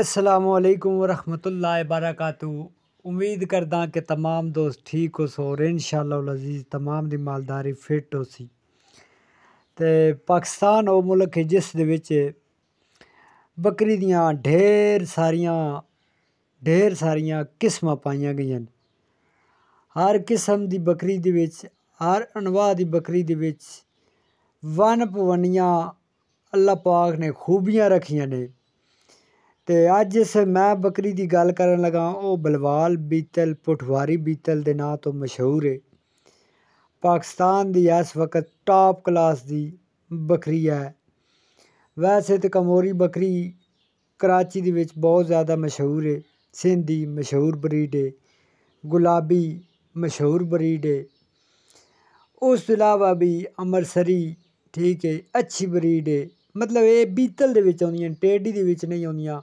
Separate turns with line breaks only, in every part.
असलम वरहमल वरक उम्मीद करदा कि तमाम दोस्त ठीक हो सो और इन लजीज तमाम की मालदारी फिट हो सी तो पाकिस्तान वो मुल्क है जिस दे बकरी दियाँ ढेर सारिया ढेर सारिया किस्म पाई गई हर किस्म की बकरी दे हर अनवाह की बकरी दे विच वन पवनिया अल्लाह पाक ने खूबियां रखिया ने ਤੇ ਅੱਜ ਇਸ ਮੈਂ ਬੱਕਰੀ ਦੀ ਗੱਲ ਕਰਨ ਲਗਾ ਉਹ ਬਲਵਾਲ ਬੀਤਲ ਪਟਵਾਰੀ ਬੀਤਲ ਦੇ ਨਾਂ ਤੋਂ ਮਸ਼ਹੂਰ ਹੈ ਪਾਕਿਸਤਾਨ ਦੀ ਇਸ ਵਕਤ ਟਾਪ ਕਲਾਸ ਦੀ ਬੱਕਰੀ ਹੈ ਵੈਸੇ ਤੇ ਕਮੋਰੀ ਬੱਕਰੀ ਕਰਾਚੀ ਦੇ ਵਿੱਚ ਬਹੁਤ ਜ਼ਿਆਦਾ ਮਸ਼ਹੂਰ ਹੈ ਸਿੰਧੀ ਮਸ਼ਹੂਰ ਬਰੀਡ ਹੈ ਗੁਲਾਬੀ ਮਸ਼ਹੂਰ ਬਰੀਡ ਹੈ ਉਸ ਤੋਂ ਇਲਾਵਾ ਵੀ ਅੰਮ੍ਰਿਤਸਰੀ ਠੀਕ ਹੈ ਅੱਛੀ ਬਰੀਡ ਹੈ ਮਤਲਬ ਇਹ ਬੀਤਲ ਦੇ ਵਿੱਚ ਆਉਂਦੀਆਂ ਟੇਡੀ ਦੇ ਵਿੱਚ ਨਹੀਂ ਆਉਂਦੀਆਂ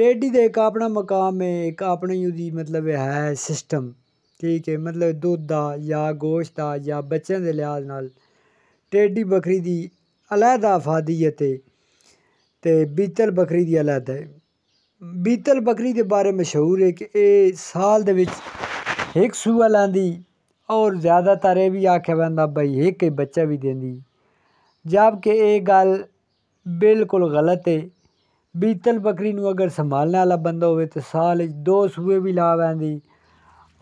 टेडी का एक अपना मकाम है एक अपनी मतलब है सिस्टम ठीक है मतलब दुध का या गोश्त का या बच्चें के लिहाज न टेडी बकरी की अलहदा अफादियत है ते बीतल बकरी की अलहदा है बीतल बकरी के बारे मशहूर है कि एह् साल के बिच इक सूआ लैंदी और ज़्यादातर एह् भी आख्या पैंदा भाई एक ही बच्चा भी दिंदी जबकि ये गल बिल्कुल गलत है ਬੀਤਲ ਬੱਕਰੀ ਨੂੰ ਅਗਰ ਸੰਭਾਲਣ ਵਾਲਾ ਬੰਦਾ ਹੋਵੇ ਤੇ ਸਾਲ ਵਿੱਚ ਦੋ ਸੂਏ ਵੀ ਲਾ ਵੈਂਦੀ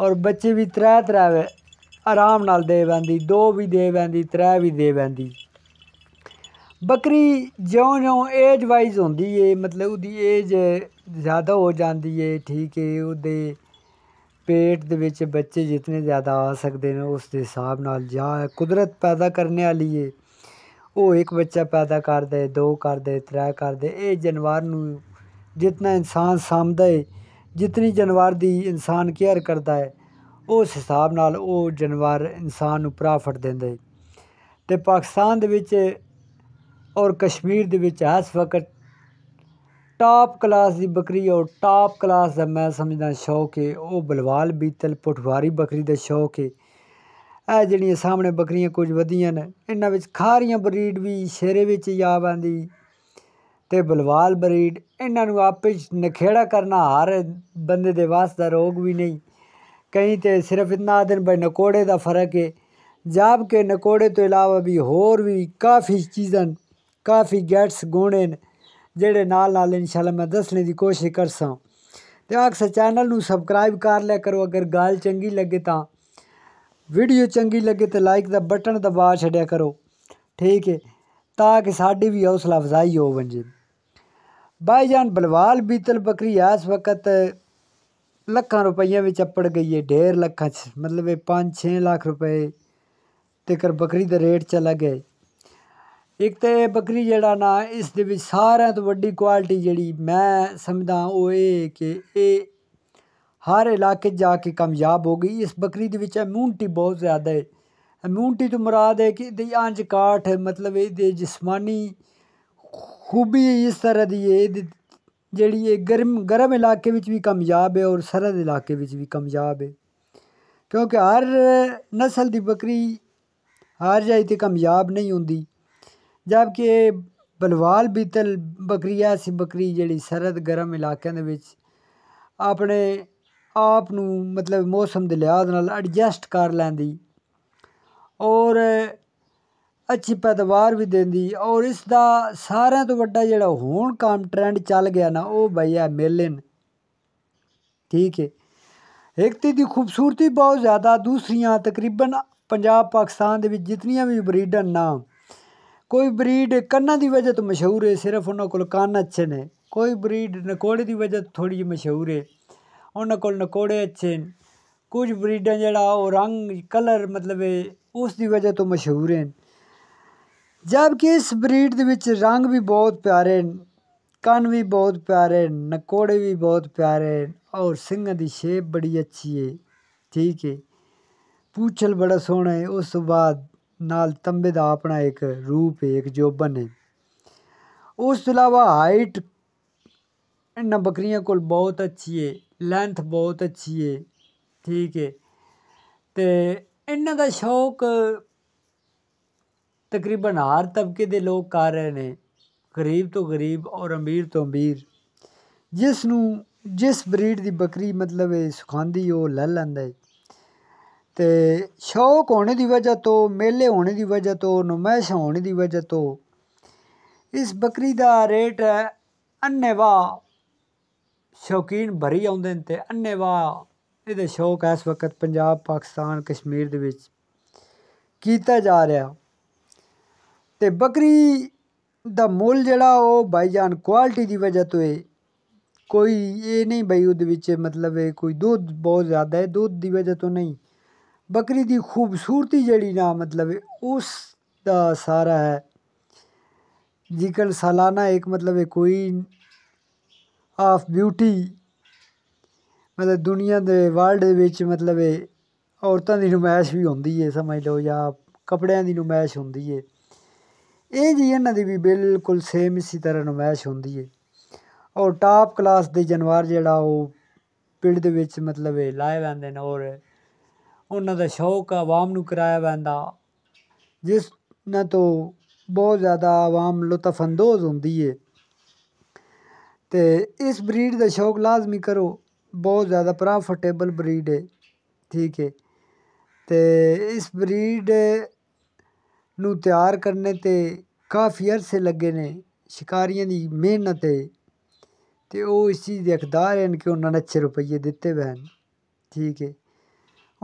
ਔਰ ਬੱਚੇ ਵੀ ਤਰੇ ਤਰੇ ਆਰਾਮ ਨਾਲ ਦੇ ਵੈਂਦੀ ਦੋ ਵੀ ਦੇ ਵੈਂਦੀ ਤਰੇ ਵੀ ਦੇ ਵੈਂਦੀ ਬੱਕਰੀ ਜਿਉਂ-ਜਿਉਂ ਏਜ ਵਾਈਜ਼ ਹੁੰਦੀ ਏ ਮਤਲਬ ਉਹਦੀ ਏਜ ਜ਼ਿਆਦਾ ਹੋ ਜਾਂਦੀ ਏ ਠੀਕ ਏ ਉਹਦੇ ਪੇਟ ਦੇ ਵਿੱਚ ਬੱਚੇ ਜਿੰਨੇ ਜ਼ਿਆਦਾ ਆ ਸਕਦੇ ਨੇ ਉਸ ਦੇ ਹਿਸਾਬ ਨਾਲ ਜਾਂ ਕੁਦਰਤ ਪੈਦਾ ਕਰਨੇ ਵਾਲੀ ਏ ਉਹ ਇੱਕ ਬੱਚਾ ਪੈਦਾ ਕਰਦਾ ਦੋ ਕਰਦਾ ਤਰੇ ਕਰਦਾ ਇਹ ਜਾਨਵਰ ਨੂੰ ਜਿੰਨਾ ਇਨਸਾਨ ਸਾਂਭਦਾ ਹੈ ਜਿਤਨੀ ਜਾਨਵਰ ਦੀ ਇਨਸਾਨ ਕੇਅਰ ਕਰਦਾ ਹੈ ਉਸ ਹਿਸਾਬ ਨਾਲ ਉਹ ਜਾਨਵਰ ਇਨਸਾਨ ਨੂੰ ਪ੍ਰਾਫਟ ਦਿੰਦਾ ਹੈ ਤੇ ਪਾਕਿਸਤਾਨ ਦੇ ਵਿੱਚ ਔਰ ਕਸ਼ਮੀਰ ਦੇ ਵਿੱਚ ਇਸ ਵਕਤ ਟਾਪ ਕਲਾਸ ਦੀ ਬੱਕਰੀ ਔਰ ਟਾਪ ਕਲਾਸ ਦਾ ਮੈਂ ਸਮਝਦਾ ਸ਼ੌਕ ਹੈ ਉਹ ਬਲਵਾਲ ਬੀਤਲ ਪਟਵਾਰੀ ਬੱਕਰੀ ਦਾ ਸ਼ੌਕ ਹੈ यह ਜਿਹੜੀਆਂ सामने ਬੱਕਰੀਆਂ कुछ ਵਧੀਆਂ ने ਇਹਨਾਂ खारिया ਖਾਰੀਆਂ भी शेरे ਸ਼ੇਰੇ ही आ पी ਤੇ ਬਲਵਾਲ ਬਰੀਡ ਇਹਨਾਂ ਨੂੰ ਆਪੇ ਨਖੇੜਾ ਕਰਨਾ ਹਰ ਬੰਦੇ ਦੇ ਵਾਸਤੇ ਰੋਗ नहीं कहीं तो सिर्फ इतना दिन भाई नकोड़े का फर्क है जाब के नकोड़े तो इलावा भी होर भी काफ़ी चीज़ां काफ़ी गैट्स गुण न जेड़े नाल नाल इंशाल्लाह मैं दसने की कोशिश कर सां तो आखस चैनल में सबसक्राइब कर लिया करो अगर गाल चंकी लगे तो ਵੀਡੀਓ ਚੰਗੀ ਲੱਗੇ ਤੇ ਲਾਈਕ ਦਾ ਬਟਨ ਦਬਾ ਛੱਡਿਆ ਕਰੋ ਠੀਕ ਹੈ ਤਾਂ ਕਿ ਸਾਡੀ ਵੀ ਹੌਸਲਾ ਅਫਜ਼ਾਈ ਹੋ ਬੰਜੇ भाईजान बलवाल बीतल बकरी इस वक्त लख रुपये में चपड़ गई है डेढ़ लख मतलब पाँच छः लाख रुपए तकर बकरी का रेट चला गया एक तो यह बकरी जड़ा ना इस सारे तो वही क्वालिटी जी मैं समझा वो ये कि ਹਰ ਇਲਾਕੇ ਜਾ ਕੇ ਕਾਮਯਾਬ ਹੋ ਗਈ ਇਸ ਬੱਕਰੀ ਦੇ ਵਿੱਚ ਇਮਿਊਨਿਟੀ ਬਹੁਤ ਜ਼ਿਆਦਾ ਹੈ ਇਮਿਊਨਿਟੀ ਤੋਂ ਮੁਰਾਦ ਹੈ ਕਿ ਇਹਦੀ ਅੰਜ ਕਾਠ ਮਤਲਬ ਇਹਦੇ ਜਿਸਮਾਨੀ ਖੂਬੀ ਇਸ ਤਰ੍ਹਾਂ ਦੀ ਹੈ ਇਹਦੀ ਜਿਹੜੀ ਇਹ ਗਰਮ ਗਰਮ ਇਲਾਕੇ ਵਿੱਚ ਵੀ ਕਾਮਯਾਬ ਹੈ ਔਰ ਸਰਦ ਇਲਾਕੇ ਵਿੱਚ ਵੀ ਕਾਮਯਾਬ ਹੈ ਕਿਉਂਕਿ ਹਰ ਨਸਲ ਦੀ ਬੱਕਰੀ ਹਰ ਜਾਈ ਤੇ ਕਾਮਯਾਬ ਨਹੀਂ ਹੁੰਦੀ ਜਦਕਿ ਬਲਵਾਲ ਬੀਤਲ ਬੱਕਰੀ ਐਸੀ ਬੱਕਰੀ ਜਿਹੜੀ ਸਰਦ ਗਰਮ ਇਲਾਕਿਆਂ ਦੇ ਵਿੱਚ ਆਪਣੇ ਆਪ ਨੂੰ ਮਤਲਬ ਮੌਸਮ ਦੇ ਲਿਹਾਜ਼ ਨਾਲ ਐਡਜਸਟ ਕਰ ਲੈਂਦੀ ਔਰ ਅੱਛੀ ਪੈਦਾਵਾਰ ਵੀ ਦਿੰਦੀ ਔਰ ਇਸ ਦਾ ਸਾਰਿਆਂ ਤੋਂ ਵੱਡਾ ਜਿਹੜਾ ਹੁਣ ਕੰਮ ਟ੍ਰੈਂਡ ਚੱਲ ਗਿਆ ਨਾ ਉਹ ਬਈ ਮੇਲਨ ਠੀਕ ਹੈ ਇੱਕ ਤੇ ਦੀ ਖੂਬਸੂਰਤੀ ਬਹੁਤ ਜ਼ਿਆਦਾ ਦੂਸਰੀਆਂ ਤਕਰੀਬਨ ਪੰਜਾਬ ਪਾਕਿਸਤਾਨ ਦੇ ਵਿੱਚ ਜਿਤਨੀਆਂ ਵੀ ਬਰੀਡਾਂ ਨਾ ਕੋਈ ਬਰੀਡ ਕੰਨਾਂ ਦੀ ਵਜ੍ਹਾ ਤੋਂ ਮਸ਼ਹੂਰ ਹੈ ਸਿਰਫ ਉਹਨਾਂ ਕੋਲ ਕੰਨ ਅੱਛੇ ਨੇ ਕੋਈ ਬਰੀਡ ਨਕੋੜੇ ਦੀ ਵਜ੍ਹਾ ਤੋਂ ਥੋੜੀ ਜਿਹੀ ਮਸ਼ਹੂਰ ਹੈ उन्होंने कोल नकोड़े अच्छे कुछ ब्रीडां जेह्ड़ा रंग कलर मतलब उसकी वजह तो मशहूर न जबकि इस ब्रीड दे रंग भी बहुत प्यारे कन भी बहुत प्यारे नकोड़े भी बहुत प्यारे और सिंह की शेप बड़ी अच्छी है ठीक है पूछल बड़ा सोह्ना है उस तो बाद तंबे का अपना एक रूप है एक जोबन है उस तू इलावा हाइट इ'न्न बकरियों को बहुत अच्छी है ਲੈਂਥ ਬਹੁਤ ਅੱਛੀ ਹੈ ਠੀਕ ਹੈ ਤੇ ਇਹਨਾਂ ਦਾ ਸ਼ੌਕ ਤਕਰੀਬਨ ਹਰ ਤਬਕੇ ਦੇ ਲੋਕ ਕਰ ਰਹੇ ਨੇ ਗਰੀਬ ਤੋਂ ਗਰੀਬ ਔਰ ਅਮੀਰ ਤੋਂ ਅਮੀਰ ਜਿਸ ਨੂੰ ਜਿਸ ਬਰੀਡ ਦੀ ਬੱਕਰੀ ਮਤਲਬ ਇਹ ਸੁਖਾਂਦੀ ਉਹ ਲੈ ਲੈਂਦਾ ਹੈ ਤੇ ਸ਼ੌਕ ਹੋਣ ਦੀ ਵਜ੍ਹਾ ਤੋਂ ਮੇਲੇ ਹੋਣ ਦੀ ਵਜ੍ਹਾ ਤੋਂ ਨਮੈਸ਼ ਹੋਣ ਦੀ ਵਜ੍ਹਾ ਤੋਂ ਇਸ ਬੱਕਰੀ ਦਾ ਰੇਟ ਹੈ ਅੰਨੇਵਾ ਸ਼ੌਕੀਨ ਭਰੀ ਆਉਂਦੇ ਨੇ ਤੇ ਅੰਨੇਵਾ ਇਹਦੇ ਸ਼ੌਕ ਇਸ ਵਕਤ ਪੰਜਾਬ ਪਾਕਿਸਤਾਨ ਕਸ਼ਮੀਰ ਦੇ ਵਿੱਚ ਕੀਤਾ ਜਾ ਰਿਹਾ ਤੇ ਬੱਕਰੀ ਦਾ ਮੁੱਲ ਜਿਹੜਾ ਉਹ ਜਾਨ ਕੁਆਲਿਟੀ ਦੀ ਵਜ੍ਹਾ ਤੋਂ ਹੈ ਕੋਈ ਇਹ ਨਹੀਂ ਬਈ ਉਹਦੇ ਵਿੱਚ ਮਤਲਬ ਇਹ ਕੋਈ ਦੁੱਧ ਬਹੁਤ ਜ਼ਿਆਦਾ ਹੈ ਦੁੱਧ ਦੀ ਵਜ੍ਹਾ ਤੋਂ ਨਹੀਂ ਬੱਕਰੀ ਦੀ ਖੂਬਸੂਰਤੀ ਜਿਹੜੀ ਨਾ ਮਤਲਬ ਉਸ ਦਾ ਸਾਰਾ ਹੈ ਜਿਕਨ ਸਾਲਾਨਾ ਇੱਕ ਮਤਲਬ ਕੋਈ ऑफ ब्यूटी मतलब दुनिया दे वर्ल्ड ਦੇ ਵਿੱਚ ਮਤਲਬ ਇਹ ਔਰਤਾਂ ਦੀ ਨੁਮਾਇਸ਼ ਵੀ ਹੁੰਦੀ ਹੈ ਸਮਝ ਲਓ ਜਾਂ ਕੱਪੜਿਆਂ ਦੀ ਨੁਮਾਇਸ਼ ਹੁੰਦੀ ਹੈ ਇਹ ਜੀ ਇਹਨਾਂ ਦੀ ਵੀ ਬਿਲਕੁਲ ਸੇਮ ਇਸੇ ਤਰ੍ਹਾਂ ਨੁਮਾਇਸ਼ ਹੁੰਦੀ ਹੈ ਔਰ ਟਾਪ ਕਲਾਸ ਦੇ ਜਾਨਵਰ ਜਿਹੜਾ ਉਹ ਪਿੰਡ ਦੇ ਵਿੱਚ ਮਤਲਬ ਇਹ ਲਾਏ ਜਾਂਦੇ ਨੇ ਔਰ ਉਹਨਾਂ ਦਾ ਸ਼ੌਕ ਆਵਾਮ ਨੂੰ ਕਰਾਇਆ ਜਾਂਦਾ ਜਿਸ ਨਾਲ ਤੋਂ ਬਹੁਤ ਜ਼ਿਆਦਾ ਆਵਾਮ ਲੁਤਫ ਅੰਦੋਜ਼ ਹੁੰਦੀ ਹੈ तो इस ब्रीड का शौक लाजमी करो बहुत ज़्यादा प्रॉफिटेबल ब्रीड है ठीक है तो इस ब्रीड नू करने ते काफी अरसे लगे ने शिकारियों की मेहनत है तो वो इस चीज़ के हकदार हैं कि उन्होंने अच्छे रुपये दिते हुए हैं ठीक है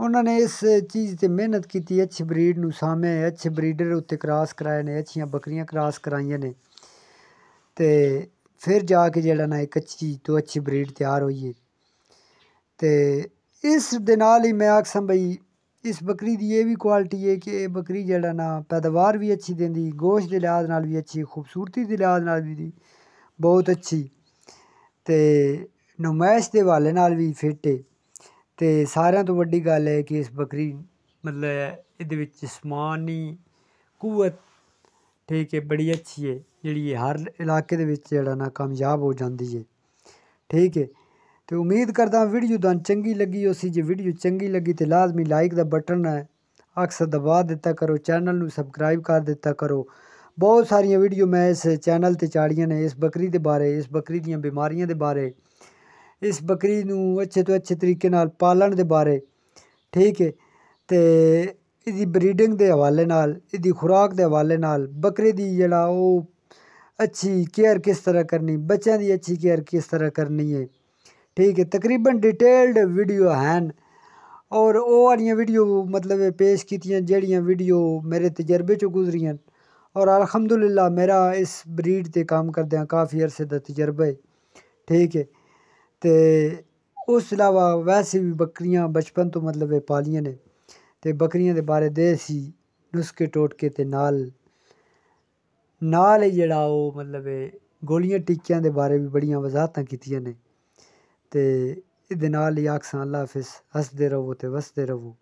उन्होंने इस चीज़ से मेहनत की अच्छी ब्रीड नू सामे अच्छे ब्रीडर उत्ते क्रॉस कराए ने अच्छी बकरियां क्रॉस कराइया ने फिर जाके जेह्ड़ा ना इक अच्छी तो अच्छी ब्रीड तैयार हो इस दे नाल ही में आखसां भाई इस बकरी की यह भी क्वालिटी है कि एह् बकरी जेह्ड़ा ना पैदावार बी अच्छी दिंदी गोश्त के लिहाज नाल भी अच्छी खूबसूरती दे लिहाज नाल बी बहुत अच्छी तो नुमाइश के हवाले नाल भी फिट है तो सारें तो बड्डी गल है कि इस बकरी मतलब ये समान नहीं कुत ਠੀਕ ਹੈ ਬੜੀ ਅੱਛੀ ਹੈ ਜਿਹੜੀ ਹਰ ਇਲਾਕੇ ਦੇ ਵਿੱਚ ਜਿਹੜਾ ਨਾ ਕਾਮਯਾਬ ਹੋ ਜਾਂਦੀ ਹੈ ਠੀਕ ਹੈ ਤੇ ਉਮੀਦ ਕਰਦਾ ਵੀਡੀਓ ਤੁਹਾਨੂੰ ਚੰਗੀ ਲੱਗੀ ਹੋਸੀ ਜੇ ਵੀਡੀਓ ਚੰਗੀ ਲੱਗੀ ਤੇ ਲਾਜ਼ਮੀ ਲਾਈਕ ਦਾ ਬਟਨ ਹੈ ਅਕਸਰ ਦਬਾ ਦਿੱਤਾ ਕਰੋ ਚੈਨਲ ਨੂੰ ਸਬਸਕ੍ਰਾਈਬ ਕਰ ਦਿੱਤਾ ਕਰੋ ਬਹੁਤ ਸਾਰੀਆਂ ਵੀਡੀਓ ਮੈਂ ਇਸ ਚੈਨਲ ਤੇ ਚਾੜੀਆਂ ਨੇ ਇਸ ਬੱਕਰੀ ਦੇ ਬਾਰੇ ਇਸ ਬੱਕਰੀ ਦੀਆਂ ਬਿਮਾਰੀਆਂ ਦੇ ਬਾਰੇ ਇਸ ਬੱਕਰੀ ਨੂੰ ਅੱਛੇ ਤੋਂ ਅੱਛੇ ਤਰੀਕੇ ਨਾਲ ਪਾਲਣ ਦੇ ਬਾਰੇ ਠੀਕ ਹੈ ਤੇ ਇਹਦੀ ब्रीडिंग के हवाले ਨਾਲ खुराक के हवाले ਹਵਾਲੇ ਨਾਲ ਬੱਕਰੇ अच्छी केयर किस तरह करनी बच्चों की अच्छी केयर किस तरह करनी है ठीक है तकरीबन डिटेल्ड वीडियो हैं और वो वाली वीडियो मतलब पेश की जड़ियाँ वीडियो मेरे तजर्बे चो गुजरियाँ और अलहमदुल्ला मेरा इस ब्रीड पर काम करद काफ़ी अरसे का तजर्बा है ठीक है तो उस अलावा वैसे भी बकरियाँ बचपन तो मतलब पालिया ने ਤੇ ਬੱਕਰੀਆਂ ਦੇ ਬਾਰੇ ਦੇ ਸੀ ਨੁਸਖੇ ਟੋਟਕੇ ਤੇ ਨਾਲ ਨਾਲ ਜਿਹੜਾ ਉਹ ਮਤਲਬ ਗੋਲੀਆਂ ਟੀਕਿਆਂ ਦੇ ਬਾਰੇ ਵੀ ਬੜੀਆਂ ਵਜ਼ਾਹਤਾਂ ਕੀਤੀਆਂ ਨੇ ਤੇ ਇਹਦੇ ਨਾਲ ਹੀ ਆਖਸਾਂ ਅੱਲਾ ਹਾਫਿਜ਼ ਹੱਸਦੇ ਰਹੋ ਤੇ ਵਸਦੇ ਰਹੋ